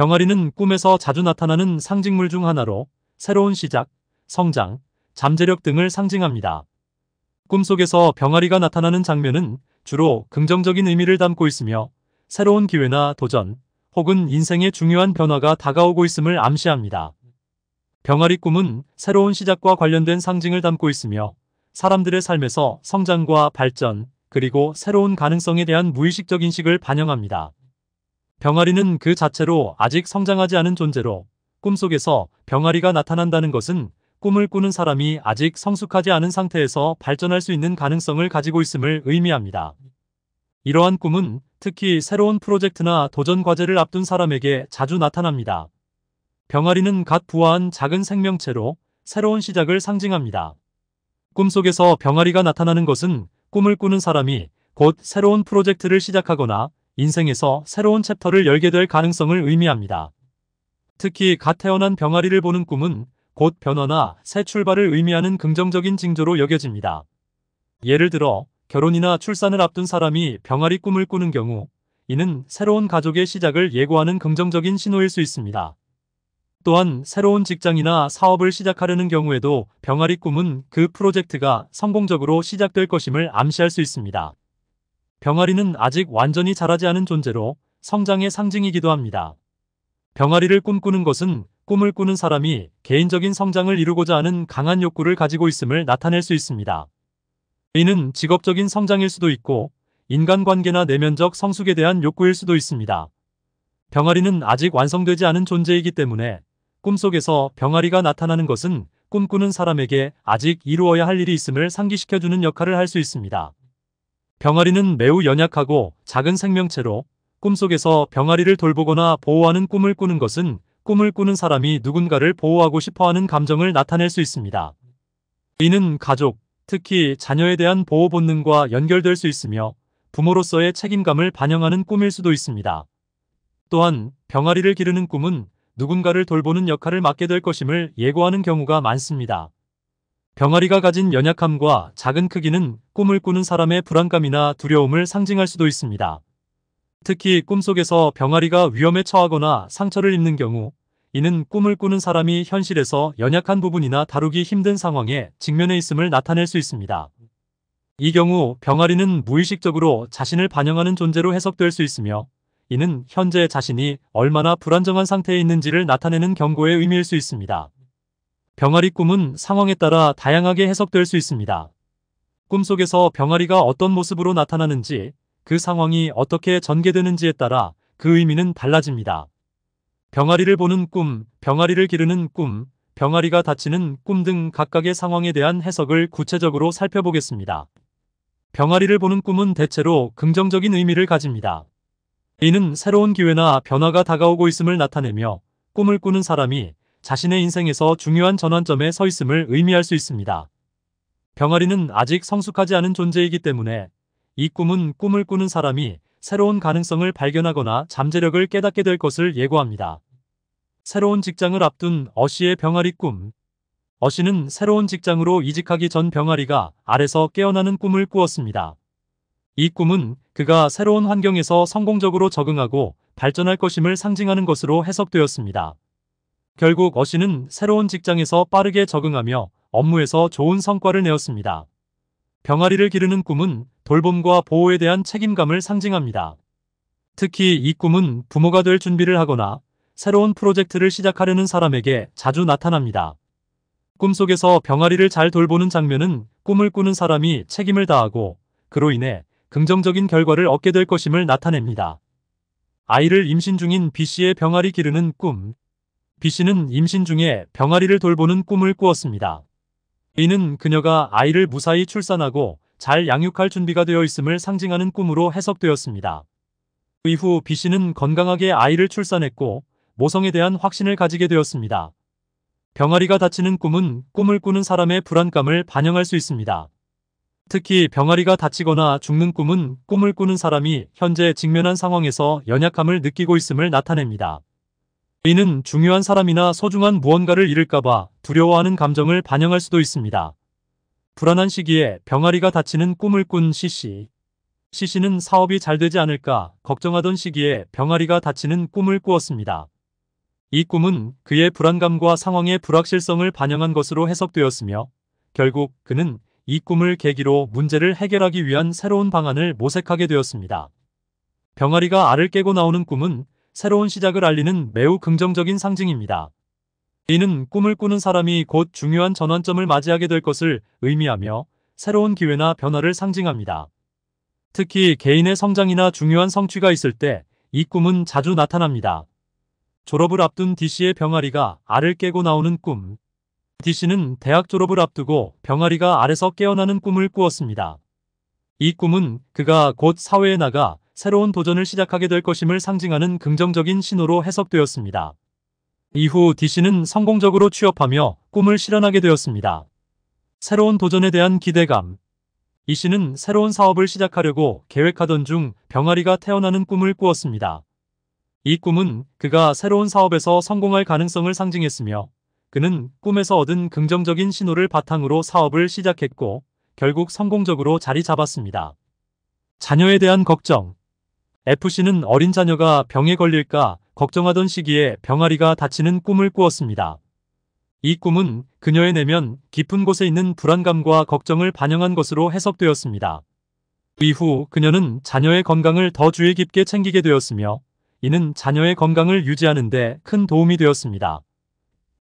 병아리는 꿈에서 자주 나타나는 상징물 중 하나로 새로운 시작, 성장, 잠재력 등을 상징합니다. 꿈속에서 병아리가 나타나는 장면은 주로 긍정적인 의미를 담고 있으며 새로운 기회나 도전 혹은 인생의 중요한 변화가 다가오고 있음을 암시합니다. 병아리 꿈은 새로운 시작과 관련된 상징을 담고 있으며 사람들의 삶에서 성장과 발전 그리고 새로운 가능성에 대한 무의식적 인식을 반영합니다. 병아리는 그 자체로 아직 성장하지 않은 존재로 꿈속에서 병아리가 나타난다는 것은 꿈을 꾸는 사람이 아직 성숙하지 않은 상태에서 발전할 수 있는 가능성을 가지고 있음을 의미합니다. 이러한 꿈은 특히 새로운 프로젝트나 도전 과제를 앞둔 사람에게 자주 나타납니다. 병아리는 갓 부화한 작은 생명체로 새로운 시작을 상징합니다. 꿈속에서 병아리가 나타나는 것은 꿈을 꾸는 사람이 곧 새로운 프로젝트를 시작하거나 인생에서 새로운 챕터를 열게 될 가능성을 의미합니다. 특히 갓 태어난 병아리를 보는 꿈은 곧 변화나 새 출발을 의미하는 긍정적인 징조로 여겨집니다. 예를 들어 결혼이나 출산을 앞둔 사람이 병아리 꿈을 꾸는 경우 이는 새로운 가족의 시작을 예고하는 긍정적인 신호일 수 있습니다. 또한 새로운 직장이나 사업을 시작하려는 경우에도 병아리 꿈은 그 프로젝트가 성공적으로 시작될 것임을 암시할 수 있습니다. 병아리는 아직 완전히 자라지 않은 존재로 성장의 상징이기도 합니다. 병아리를 꿈꾸는 것은 꿈을 꾸는 사람이 개인적인 성장을 이루고자 하는 강한 욕구를 가지고 있음을 나타낼 수 있습니다. 이는 직업적인 성장일 수도 있고 인간관계나 내면적 성숙에 대한 욕구일 수도 있습니다. 병아리는 아직 완성되지 않은 존재이기 때문에 꿈속에서 병아리가 나타나는 것은 꿈꾸는 사람에게 아직 이루어야 할 일이 있음을 상기시켜주는 역할을 할 수 있습니다. 병아리는 매우 연약하고 작은 생명체로 꿈속에서 병아리를 돌보거나 보호하는 꿈을 꾸는 것은 꿈을 꾸는 사람이 누군가를 보호하고 싶어하는 감정을 나타낼 수 있습니다. 이는 가족, 특히 자녀에 대한 보호 본능과 연결될 수 있으며 부모로서의 책임감을 반영하는 꿈일 수도 있습니다. 또한 병아리를 기르는 꿈은 누군가를 돌보는 역할을 맡게 될 것임을 예고하는 경우가 많습니다. 병아리가 가진 연약함과 작은 크기는 꿈을 꾸는 사람의 불안감이나 두려움을 상징할 수도 있습니다. 특히 꿈속에서 병아리가 위험에 처하거나 상처를 입는 경우 이는 꿈을 꾸는 사람이 현실에서 연약한 부분이나 다루기 힘든 상황에 직면해 있음을 나타낼 수 있습니다. 이 경우 병아리는 무의식적으로 자신을 반영하는 존재로 해석될 수 있으며 이는 현재 자신이 얼마나 불안정한 상태에 있는지를 나타내는 경고의 의미일 수 있습니다. 병아리 꿈은 상황에 따라 다양하게 해석될 수 있습니다. 꿈속에서 병아리가 어떤 모습으로 나타나는지 그 상황이 어떻게 전개되는지에 따라 그 의미는 달라집니다. 병아리를 보는 꿈, 병아리를 기르는 꿈, 병아리가 다치는 꿈 등 각각의 상황에 대한 해석을 구체적으로 살펴보겠습니다. 병아리를 보는 꿈은 대체로 긍정적인 의미를 가집니다. 이는 새로운 기회나 변화가 다가오고 있음을 나타내며 꿈을 꾸는 사람이 자신의 인생에서 중요한 전환점에 서 있음을 의미할 수 있습니다. 병아리는 아직 성숙하지 않은 존재이기 때문에 이 꿈은 꿈을 꾸는 사람이 새로운 가능성을 발견하거나 잠재력을 깨닫게 될 것을 예고합니다. 새로운 직장을 앞둔 어씨의 병아리 꿈 어씨는 새로운 직장으로 이직하기 전 병아리가 알에서 깨어나는 꿈을 꾸었습니다. 이 꿈은 그가 새로운 환경에서 성공적으로 적응하고 발전할 것임을 상징하는 것으로 해석되었습니다. 결국 어씨는 새로운 직장에서 빠르게 적응하며 업무에서 좋은 성과를 내었습니다. 병아리를 기르는 꿈은 돌봄과 보호에 대한 책임감을 상징합니다. 특히 이 꿈은 부모가 될 준비를 하거나 새로운 프로젝트를 시작하려는 사람에게 자주 나타납니다. 꿈속에서 병아리를 잘 돌보는 장면은 꿈을 꾸는 사람이 책임을 다하고 그로 인해 긍정적인 결과를 얻게 될 것임을 나타냅니다. 아이를 임신 중인 B씨의 병아리 기르는 꿈 B씨는 임신 중에 병아리를 돌보는 꿈을 꾸었습니다. A는 그녀가 아이를 무사히 출산하고 잘 양육할 준비가 되어 있음을 상징하는 꿈으로 해석되었습니다. 이후 B씨는 건강하게 아이를 출산했고 모성에 대한 확신을 가지게 되었습니다. 병아리가 다치는 꿈은 꿈을 꾸는 사람의 불안감을 반영할 수 있습니다. 특히 병아리가 다치거나 죽는 꿈은 꿈을 꾸는 사람이 현재 직면한 상황에서 연약함을 느끼고 있음을 나타냅니다. 이는 중요한 사람이나 소중한 무언가를 잃을까봐 두려워하는 감정을 반영할 수도 있습니다. 불안한 시기에 병아리가 다치는 꿈을 꾼시 c 시 c 는 사업이 잘 되지 않을까 걱정하던 시기에 병아리가 다치는 꿈을 꾸었습니다. 이 꿈은 그의 불안감과 상황의 불확실성을 반영한 것으로 해석되었으며 결국 그는 이 꿈을 계기로 문제를 해결하기 위한 새로운 방안을 모색하게 되었습니다. 병아리가 알을 깨고 나오는 꿈은 새로운 시작을 알리는 매우 긍정적인 상징입니다. 이는 꿈을 꾸는 사람이 곧 중요한 전환점을 맞이하게 될 것을 의미하며 새로운 기회나 변화를 상징합니다. 특히 개인의 성장이나 중요한 성취가 있을 때 이 꿈은 자주 나타납니다. 졸업을 앞둔 D씨의 병아리가 알을 깨고 나오는 꿈 D씨는 대학 졸업을 앞두고 병아리가 알에서 깨어나는 꿈을 꾸었습니다. 이 꿈은 그가 곧 사회에 나가 새로운 도전을 시작하게 될 것임을 상징하는 긍정적인 신호로 해석되었습니다. 이후 DC는 성공적으로 취업하며 꿈을 실현하게 되었습니다. 새로운 도전에 대한 기대감 이 씨는 새로운 사업을 시작하려고 계획하던 중 병아리가 태어나는 꿈을 꾸었습니다. 이 꿈은 그가 새로운 사업에서 성공할 가능성을 상징했으며 그는 꿈에서 얻은 긍정적인 신호를 바탕으로 사업을 시작했고 결국 성공적으로 자리 잡았습니다. 자녀에 대한 걱정 FC는 어린 자녀가 병에 걸릴까 걱정하던 시기에 병아리가 다치는 꿈을 꾸었습니다. 이 꿈은 그녀의 내면 깊은 곳에 있는 불안감과 걱정을 반영한 것으로 해석되었습니다. 이후 그녀는 자녀의 건강을 더 주의 깊게 챙기게 되었으며 이는 자녀의 건강을 유지하는 데 큰 도움이 되었습니다.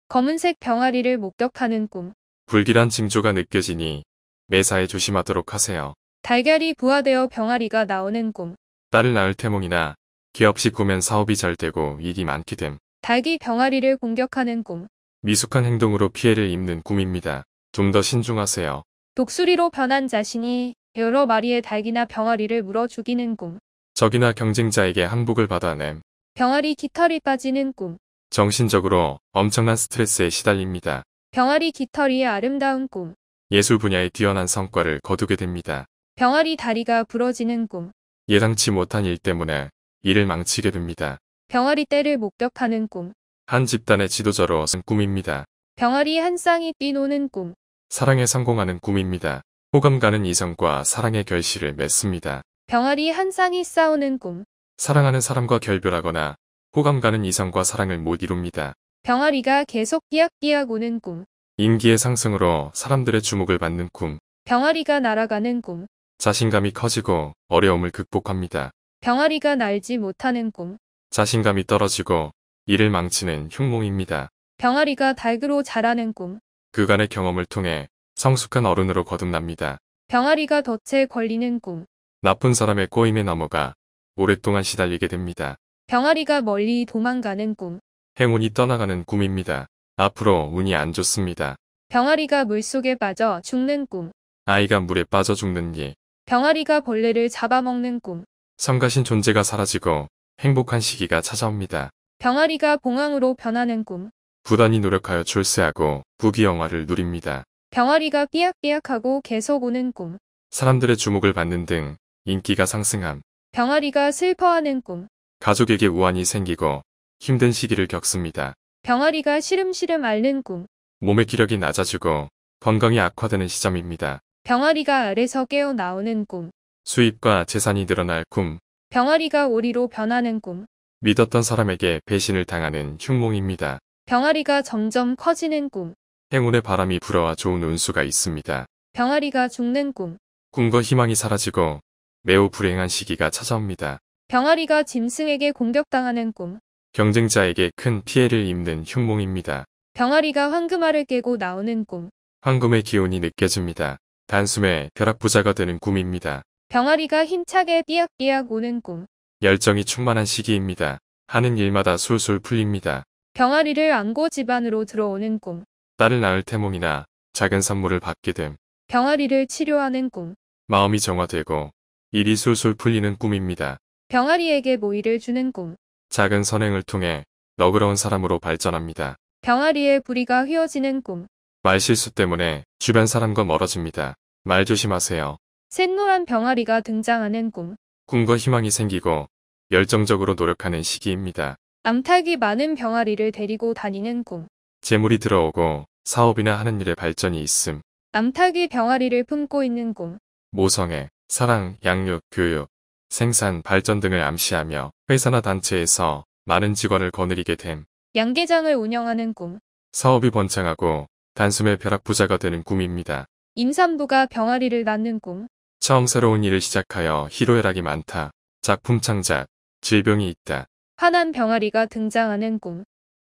검은색 병아리를 목격하는 꿈 불길한 징조가 느껴지니 매사에 조심하도록 하세요. 달걀이 부화되어 병아리가 나오는 꿈 딸을 낳을 태몽이나 기업식 꾸면 사업이 잘 되고 일이 많게 됨. 닭이 병아리를 공격하는 꿈. 미숙한 행동으로 피해를 입는 꿈입니다. 좀 더 신중하세요. 독수리로 변한 자신이 여러 마리의 닭이나 병아리를 물어 죽이는 꿈. 적이나 경쟁자에게 항복을 받아냄. 병아리 깃털이 빠지는 꿈. 정신적으로 엄청난 스트레스에 시달립니다. 병아리 깃털이의 아름다운 꿈. 예술 분야에 뛰어난 성과를 거두게 됩니다. 병아리 다리가 부러지는 꿈. 예상치 못한 일 때문에 일을 망치게 됩니다. 병아리 때를 목격하는 꿈. 한 집단의 지도자로 쓴 꿈입니다. 병아리 한 쌍이 뛰노는 꿈. 사랑에 성공하는 꿈입니다. 호감 가는 이성과 사랑의 결실을 맺습니다. 병아리 한 쌍이 싸우는 꿈. 사랑하는 사람과 결별하거나 호감 가는 이성과 사랑을 못 이룹니다. 병아리가 계속 끼약끼약 오는 꿈. 인기의 상승으로 사람들의 주목을 받는 꿈. 병아리가 날아가는 꿈. 자신감이 커지고 어려움을 극복합니다. 병아리가 날지 못하는 꿈. 자신감이 떨어지고 일을 망치는 흉몽입니다. 병아리가 달그로 자라는 꿈. 그간의 경험을 통해 성숙한 어른으로 거듭납니다. 병아리가 덫에 걸리는 꿈. 나쁜 사람의 꼬임에 넘어가 오랫동안 시달리게 됩니다. 병아리가 멀리 도망가는 꿈. 행운이 떠나가는 꿈입니다. 앞으로 운이 안 좋습니다. 병아리가 물속에 빠져 죽는 꿈. 아이가 물에 빠져 죽는 일. 병아리가 벌레를 잡아먹는 꿈. 성가신 존재가 사라지고 행복한 시기가 찾아옵니다. 병아리가 봉황으로 변하는 꿈. 부단히 노력하여 출세하고 부귀영화를 누립니다. 병아리가 삐약삐약하고 계속 오는 꿈. 사람들의 주목을 받는 등 인기가 상승함. 병아리가 슬퍼하는 꿈. 가족에게 우환이 생기고 힘든 시기를 겪습니다. 병아리가 시름시름 앓는 꿈. 몸의 기력이 낮아지고 건강이 악화되는 시점입니다. 병아리가 알에서 깨어 나오는 꿈. 수입과 재산이 늘어날 꿈. 병아리가 오리로 변하는 꿈. 믿었던 사람에게 배신을 당하는 흉몽입니다. 병아리가 점점 커지는 꿈. 행운의 바람이 불어와 좋은 운수가 있습니다. 병아리가 죽는 꿈. 꿈과 희망이 사라지고 매우 불행한 시기가 찾아옵니다. 병아리가 짐승에게 공격당하는 꿈. 경쟁자에게 큰 피해를 입는 흉몽입니다. 병아리가 황금알을 깨고 나오는 꿈. 황금의 기운이 느껴집니다. 단숨에 벼락부자가 되는 꿈입니다. 병아리가 힘차게 삐약삐약 오는 꿈. 열정이 충만한 시기입니다. 하는 일마다 술술 풀립니다. 병아리를 안고 집안으로 들어오는 꿈. 딸을 낳을 태몽이나 작은 선물을 받게 됨. 병아리를 치료하는 꿈. 마음이 정화되고 일이 술술 풀리는 꿈입니다. 병아리에게 모이를 주는 꿈. 작은 선행을 통해 너그러운 사람으로 발전합니다. 병아리의 부리가 휘어지는 꿈. 말실수 때문에 주변 사람과 멀어집니다. 말 조심하세요. 샛노란 병아리가 등장하는 꿈. 꿈과 희망이 생기고 열정적으로 노력하는 시기입니다. 암탉이 많은 병아리를 데리고 다니는 꿈. 재물이 들어오고 사업이나 하는 일에 발전이 있음. 암탉이 병아리를 품고 있는 꿈. 모성애, 사랑, 양육, 교육, 생산, 발전 등을 암시하며 회사나 단체에서 많은 직원을 거느리게 됨. 양계장을 운영하는 꿈. 사업이 번창하고 단숨에 벼락부자가 되는 꿈입니다. 임산부가 병아리를 낳는 꿈. 처음 새로운 일을 시작하여 희로애락이 많다. 작품 창작, 질병이 있다. 화난 병아리가 등장하는 꿈.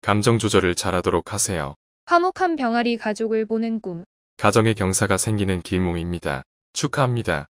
감정 조절을 잘하도록 하세요. 화목한 병아리 가족을 보는 꿈. 가정의 경사가 생기는 길몽입니다. 축하합니다.